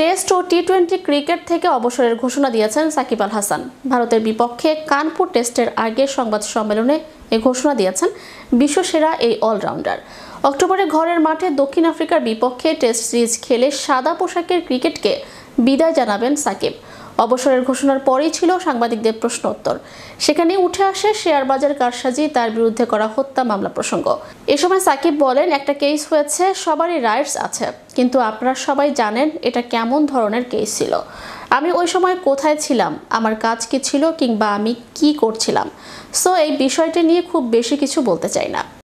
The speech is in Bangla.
টেস্ট ও টি টোয়েন্টি ক্রিকেট থেকে অবসরের ঘোষণা দিয়েছেন সাকিব আল হাসান ভারতের বিপক্ষে কানপুর টেস্টের আগে সংবাদ সম্মেলনে এ ঘোষণা দিয়েছেন বিশ্বসেরা এই অলরাউন্ডার অক্টোবরে ঘরের মাঠে দক্ষিণ আফ্রিকার বিপক্ষে টেস্ট সিরিজ খেলে সাদা পোশাকের ক্রিকেটকে বিদায় জানাবেন সাকিব অবসরের ঘোষণার পরেই ছিল সাংবাদিকদের প্রশ্ন উত্তর সেখানে উঠে আসে শেয়ার বাজার কারসাজি তার বিরুদ্ধে করা হত্যা মামলা প্রসঙ্গ এ সময় সাকিব বলেন একটা কেস হয়েছে সবারই রাইটস আছে কিন্তু আপনারা সবাই জানেন এটা কেমন ধরনের কেস ছিল আমি ওই সময় কোথায় ছিলাম আমার কাজ কি ছিল কিংবা আমি কি করছিলাম সো এই বিষয়টি নিয়ে খুব বেশি কিছু বলতে চাই না